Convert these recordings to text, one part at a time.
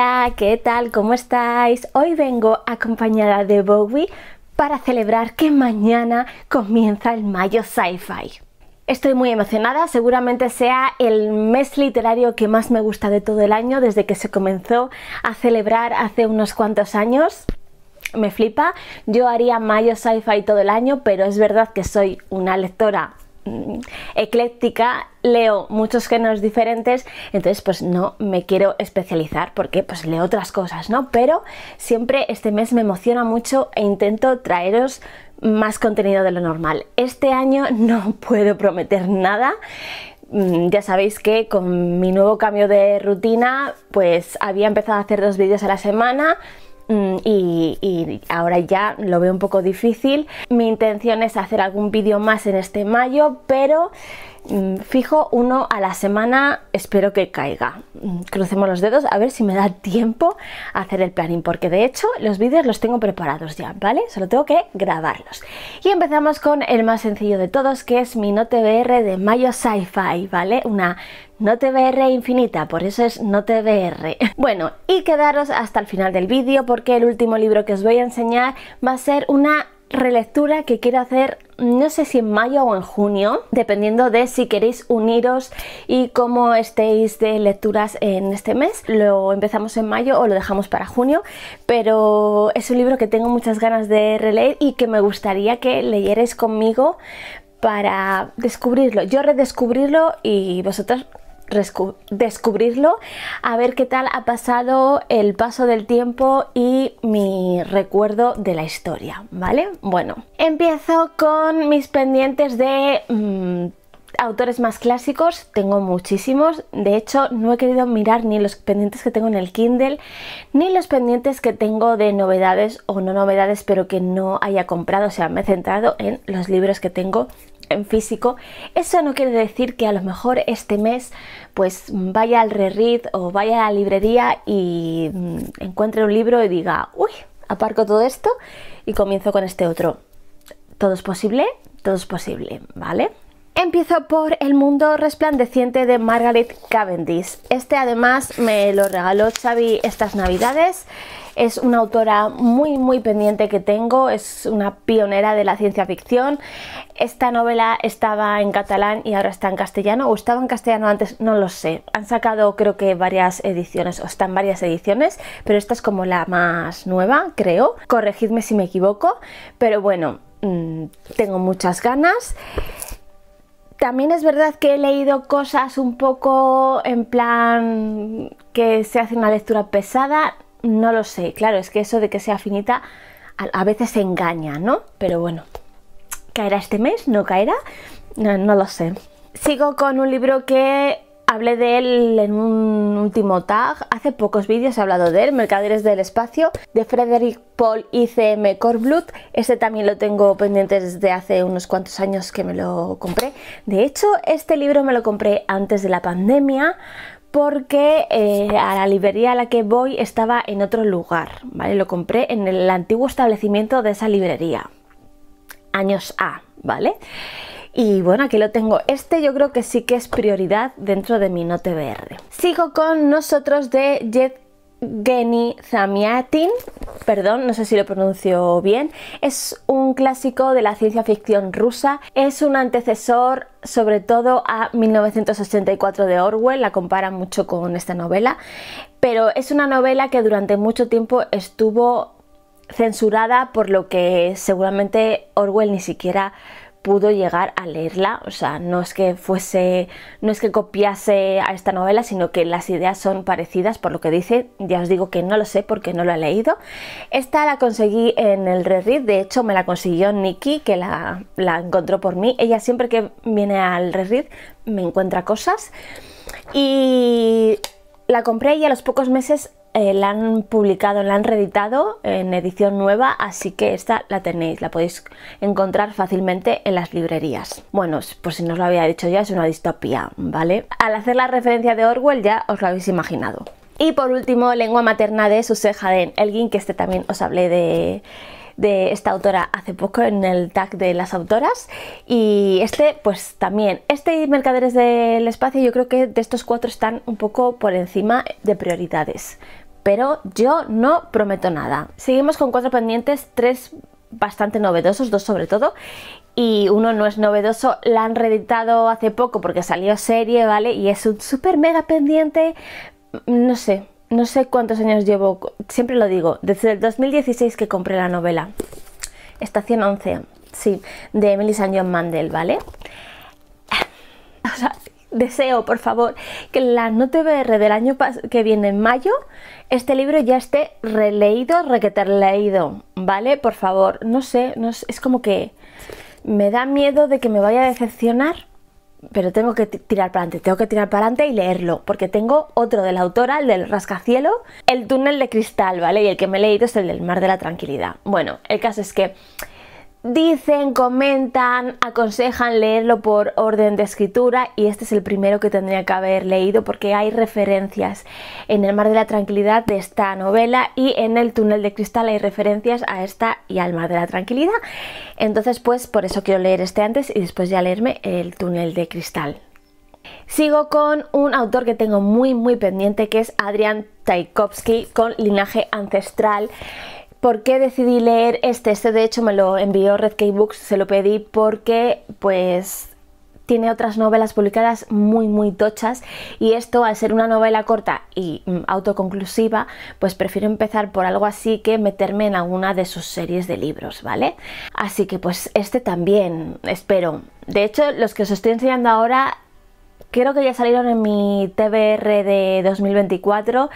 Hola, ¿qué tal? ¿Cómo estáis? Hoy vengo acompañada de Bowie para celebrar que mañana comienza el Mayo Sci-Fi. Estoy muy emocionada, seguramente sea el mes literario que más me gusta de todo el año desde que se comenzó a celebrar hace unos cuantos años. Me flipa, yo haría Mayo Sci-Fi todo el año, pero es verdad que soy una lectora Mm, ecléctica, leo muchos géneros diferentes, entonces pues no me quiero especializar porque pues leo otras cosas, ¿no? Pero siempre este mes me emociona mucho e intento traeros más contenido de lo normal. Este año no puedo prometer nada. Mm, ya sabéis que con mi nuevo cambio de rutina, pues había empezado a hacer dos vídeos a la semana, Mm, y, ahora ya lo veo un poco difícil. Mi intención es hacer algún vídeo más en este mayo, pero Mm, fijo uno a la semana espero que caiga mm, crucemos los dedos a ver si me da tiempo a hacer el planning porque de hecho los vídeos los tengo preparados ya vale solo tengo que grabarlos y empezamos con el más sencillo de todos que es mi note BR de mayo sci-fi vale una Note BR infinita, por eso es no BR. Bueno, y quedaros hasta el final del vídeo porque el último libro que os voy a enseñar va a ser una relectura que quiero hacer no sé si en mayo o en junio, dependiendo de si queréis uniros y cómo estéis de lecturas en este mes. Lo empezamos en mayo o lo dejamos para junio, pero es un libro que tengo muchas ganas de releer y que me gustaría que leyerais conmigo para descubrirlo, yo redescubrirlo y vosotros descubrirlo, a ver qué tal ha pasado el paso del tiempo y mi recuerdo de la historia, ¿vale? Bueno, empiezo con mis pendientes de mm, autores más clásicos tengo muchísimos, de hecho no he querido mirar ni los pendientes que tengo en el Kindle, ni los pendientes que tengo de novedades o no novedades pero que no haya comprado, o sea, me he centrado en los libros que tengo en físico. Eso no quiere decir que a lo mejor este mes pues vaya al reread o vaya a la librería y mm, encuentre un libro y diga, uy, aparco todo esto y comienzo con este otro. Todo es posible, todo es posible, ¿vale? Empiezo por El mundo resplandeciente de Margaret Cavendish. Este además me lo regaló Xavi estas navidades. Es una autora muy muy pendiente que tengo, es una pionera de la ciencia ficción. Esta novela estaba en catalán y ahora está en castellano, o estaba en castellano antes, no lo sé. Han sacado creo que varias ediciones, o están varias ediciones, pero esta es como la más nueva, creo. Corregidme si me equivoco, pero bueno, mm, tengo muchas ganas. También es verdad que he leído cosas un poco en plan que se hace una lectura pesada, no lo sé, claro, es que eso de que sea finita a, veces engaña, ¿no? Pero bueno, ¿caerá este mes? ¿No caerá? no lo sé. Sigo con un libro que Hablé de él en un último tag. Hace pocos vídeos he hablado de él, Mercaderes del Espacio, de Frederick Paul ICM Corblut. Este también lo tengo pendiente desde hace unos cuantos años que me lo compré. De hecho, este libro me lo compré antes de la pandemia porque eh, a la librería a la que voy estaba en otro lugar, ¿vale? Lo compré en el antiguo establecimiento de esa librería, años A, ¿vale? Y bueno, aquí lo tengo. Este yo creo que sí que es prioridad dentro de mi Note verde. Sigo con nosotros de Jet Geni Zamiatin, perdón, no sé si lo pronuncio bien, es un clásico de la ciencia ficción rusa, es un antecesor sobre todo a 1984 de Orwell, la compara mucho con esta novela, pero es una novela que durante mucho tiempo estuvo censurada por lo que seguramente Orwell ni siquiera pudo llegar a leerla, o sea, no es que fuese, no es que copiase a esta novela, sino que las ideas son parecidas por lo que dice, ya os digo que no lo sé porque no lo he leído. Esta la conseguí en el Reddit, de hecho me la consiguió Nikki, que la, la encontró por mí, ella siempre que viene al Reddit me encuentra cosas y la compré y a los pocos meses eh, la han publicado, la han reeditado en edición nueva, así que esta la tenéis, la podéis encontrar fácilmente en las librerías. Bueno, pues si no os lo había dicho ya, es una distopía, ¿vale? Al hacer la referencia de Orwell ya os lo habéis imaginado. Y por último, lengua materna de Suse Jaden Elgin, que este también os hablé de, de esta autora hace poco en el tag de las autoras y este pues también este y Mercaderes del Espacio yo creo que de estos cuatro están un poco por encima de prioridades pero yo no prometo nada. Seguimos con cuatro pendientes, tres bastante novedosos, dos sobre todo, y uno no es novedoso, la han reeditado hace poco porque salió serie, ¿vale? Y es un súper mega pendiente, no sé, no sé cuántos años llevo, siempre lo digo, desde el 2016 que compré la novela. Estación 11, sí, de Emily St. John Mandel, ¿vale? O sea, deseo, por favor, que la BR del año que viene, en mayo, este libro ya esté releído, leído, ¿vale? Por favor, no sé, no sé, es como que me da miedo de que me vaya a decepcionar, pero tengo que tirar para adelante, tengo que tirar para adelante y leerlo, porque tengo otro de la autora, el del rascacielo, el túnel de cristal, ¿vale? Y el que me he leído es el del mar de la tranquilidad. Bueno, el caso es que dicen, comentan, aconsejan leerlo por orden de escritura y este es el primero que tendría que haber leído porque hay referencias en El mar de la tranquilidad de esta novela y en El túnel de cristal hay referencias a esta y al mar de la tranquilidad. Entonces pues por eso quiero leer este antes y después ya leerme El túnel de cristal. Sigo con un autor que tengo muy muy pendiente que es Adrian Tchaikovsky con Linaje Ancestral ¿Por qué decidí leer este? Este de hecho me lo envió Red K Books, se lo pedí porque pues tiene otras novelas publicadas muy muy tochas y esto al ser una novela corta y mm, autoconclusiva pues prefiero empezar por algo así que meterme en alguna de sus series de libros, ¿vale? Así que pues este también espero. De hecho los que os estoy enseñando ahora creo que ya salieron en mi TBR de 2024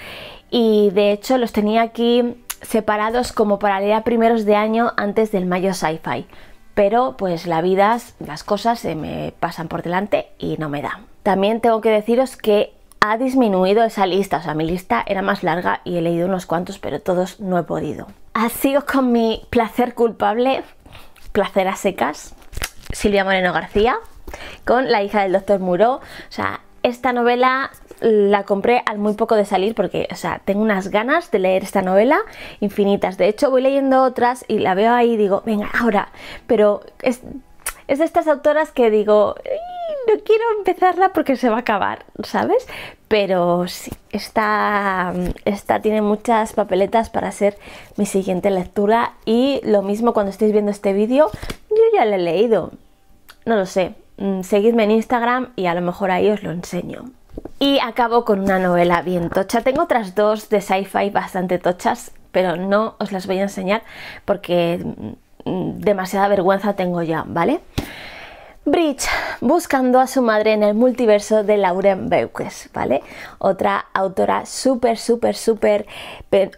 y de hecho los tenía aquí separados como para leer a primeros de año antes del mayo sci-fi. Pero pues la vida, las cosas se me pasan por delante y no me da. También tengo que deciros que ha disminuido esa lista, o sea, mi lista era más larga y he leído unos cuantos, pero todos no he podido. Así sido con mi placer culpable, placer a secas, Silvia Moreno García, con La hija del doctor Muró. O sea, esta novela la compré al muy poco de salir porque, o sea, tengo unas ganas de leer esta novela infinitas. De hecho, voy leyendo otras y la veo ahí y digo, venga, ahora. Pero es, de estas autoras que digo, no quiero empezarla porque se va a acabar, ¿sabes? Pero sí, esta, esta tiene muchas papeletas para ser mi siguiente lectura y lo mismo cuando estéis viendo este vídeo, yo ya la he leído. No lo sé, mm, seguidme en Instagram y a lo mejor ahí os lo enseño. Y acabo con una novela bien tocha. Tengo otras dos de sci-fi bastante tochas, pero no os las voy a enseñar porque mm, demasiada vergüenza tengo ya, ¿vale? Bridge, buscando a su madre en el multiverso de Lauren Beukes, ¿vale? Otra autora súper, súper, súper,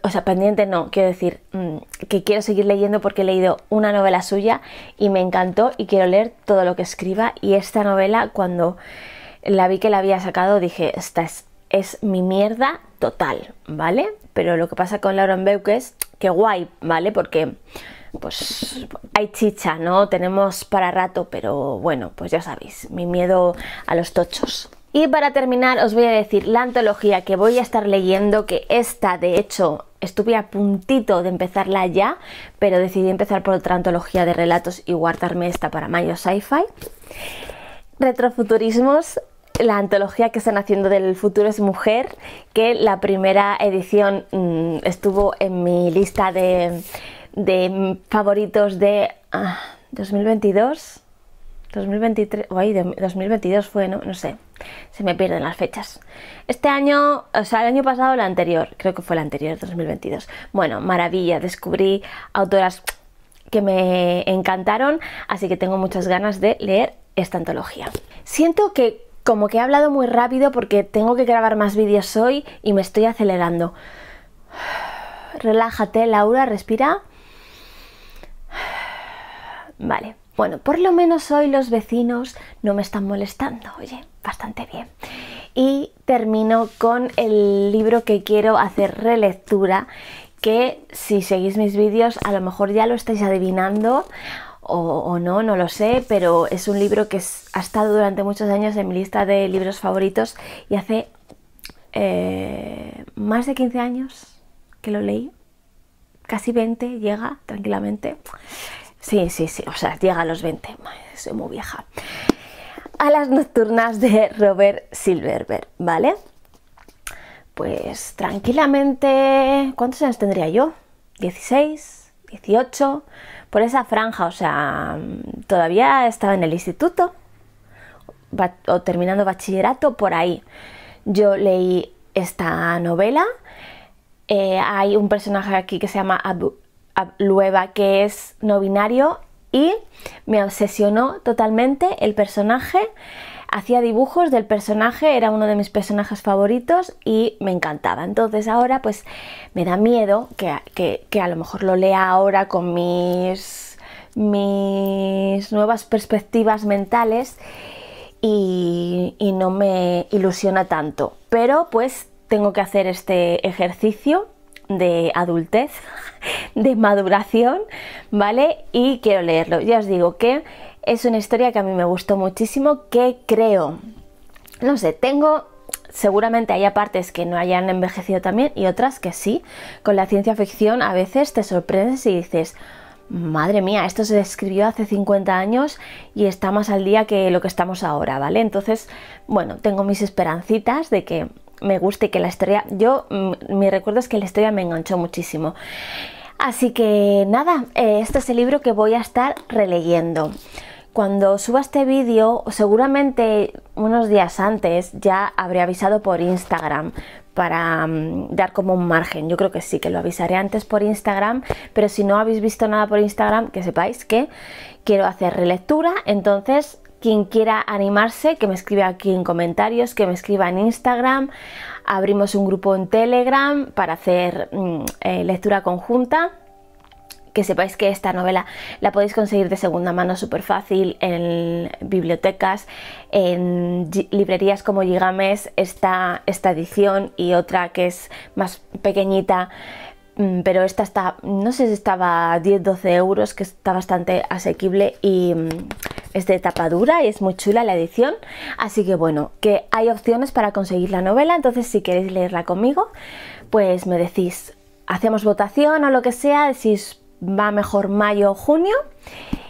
o sea, pendiente no, quiero decir, mm, que quiero seguir leyendo porque he leído una novela suya y me encantó y quiero leer todo lo que escriba y esta novela cuando la vi que la había sacado, dije, esta es, mi mierda total, ¿vale? Pero lo que pasa con Lauren Beukes, que guay, ¿vale? Porque pues hay chicha, ¿no? Tenemos para rato, pero bueno, pues ya sabéis, mi miedo a los tochos. Y para terminar os voy a decir la antología que voy a estar leyendo, que esta de hecho estuve a puntito de empezarla ya, pero decidí empezar por otra antología de relatos y guardarme esta para Mayo Sci-Fi. Retrofuturismos la antología que están haciendo del futuro es mujer, que la primera edición mm, estuvo en mi lista de, favoritos de 2022. 2023, o 2022 fue, ¿no? sé, se me pierden las fechas. Este año, o sea, el año pasado, la anterior, creo que fue la anterior, 2022. Bueno, maravilla, descubrí autoras que me encantaron, así que tengo muchas ganas de leer esta antología. Siento que como que he hablado muy rápido porque tengo que grabar más vídeos hoy y me estoy acelerando. Relájate, Laura, respira. Vale. Bueno, por lo menos hoy los vecinos no me están molestando, oye, bastante bien. Y termino con el libro que quiero hacer relectura, que si seguís mis vídeos a lo mejor ya lo estáis adivinando o, no, no lo sé, pero es un libro que ha estado durante muchos años en mi lista de libros favoritos y hace eh, más de 15 años que lo leí, casi 20, llega tranquilamente. Sí, sí, sí, o sea, llega a los 20, soy muy vieja. A las nocturnas de Robert Silverberg, ¿vale? Pues tranquilamente, ¿cuántos años tendría yo? ¿16? ¿18? por esa franja, o sea, todavía estaba en el instituto o terminando bachillerato por ahí. Yo leí esta novela. Eh, hay un personaje aquí que se llama que es no binario y me obsesionó totalmente el personaje hacía dibujos del personaje, era uno de mis personajes favoritos y me encantaba. Entonces ahora pues me da miedo que, a lo mejor lo lea ahora con mis, mis nuevas perspectivas mentales y, y no me ilusiona tanto. Pero pues tengo que hacer este ejercicio de adultez, de maduración, ¿vale? Y quiero leerlo. Ya os digo que es una historia que a mí me gustó muchísimo, que creo, no sé, tengo seguramente haya partes que no hayan envejecido también y otras que sí. Con la ciencia ficción a veces te sorprendes y dices, madre mía, esto se escribió hace 50 años y está más al día que lo que estamos ahora, ¿vale? Entonces, bueno, tengo mis esperancitas de que me guste y que la historia, yo, mm, mi recuerdo es que la historia me enganchó muchísimo. Así que nada, eh, este es el libro que voy a estar releyendo. Cuando suba este vídeo, seguramente unos días antes ya habré avisado por Instagram para mm, dar como un margen. Yo creo que sí, que lo avisaré antes por Instagram, pero si no habéis visto nada por Instagram, que sepáis que quiero hacer relectura, entonces quien quiera animarse, que me escriba aquí en comentarios, que me escriba en Instagram. Abrimos un grupo en Telegram para hacer mm, eh, lectura conjunta que sepáis que esta novela la podéis conseguir de segunda mano súper fácil en bibliotecas, en librerías como Gigames, está esta edición y otra que es más pequeñita mm, pero esta está, no sé si estaba 10-12 euros, que está bastante asequible y mm, es de tapa dura y es muy chula la edición. Así que bueno, que hay opciones para conseguir la novela, entonces si queréis leerla conmigo, pues me decís, hacemos votación o lo que sea, decís va mejor mayo o junio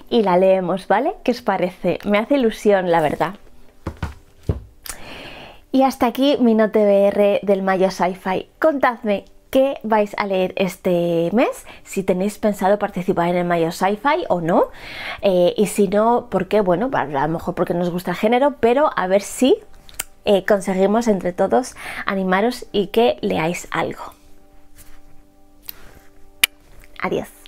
y la leemos, ¿vale? ¿Qué os parece? Me hace ilusión, la verdad. Y hasta aquí mi note BR del Mayo Sci-Fi. Contadme qué vais a leer este mes, si tenéis pensado participar en el Mayo Sci-Fi o no, eh, y si no, ¿por qué? bueno, a lo mejor porque nos gusta el género, pero a ver si eh, conseguimos entre todos animaros y que leáis algo. Adiós.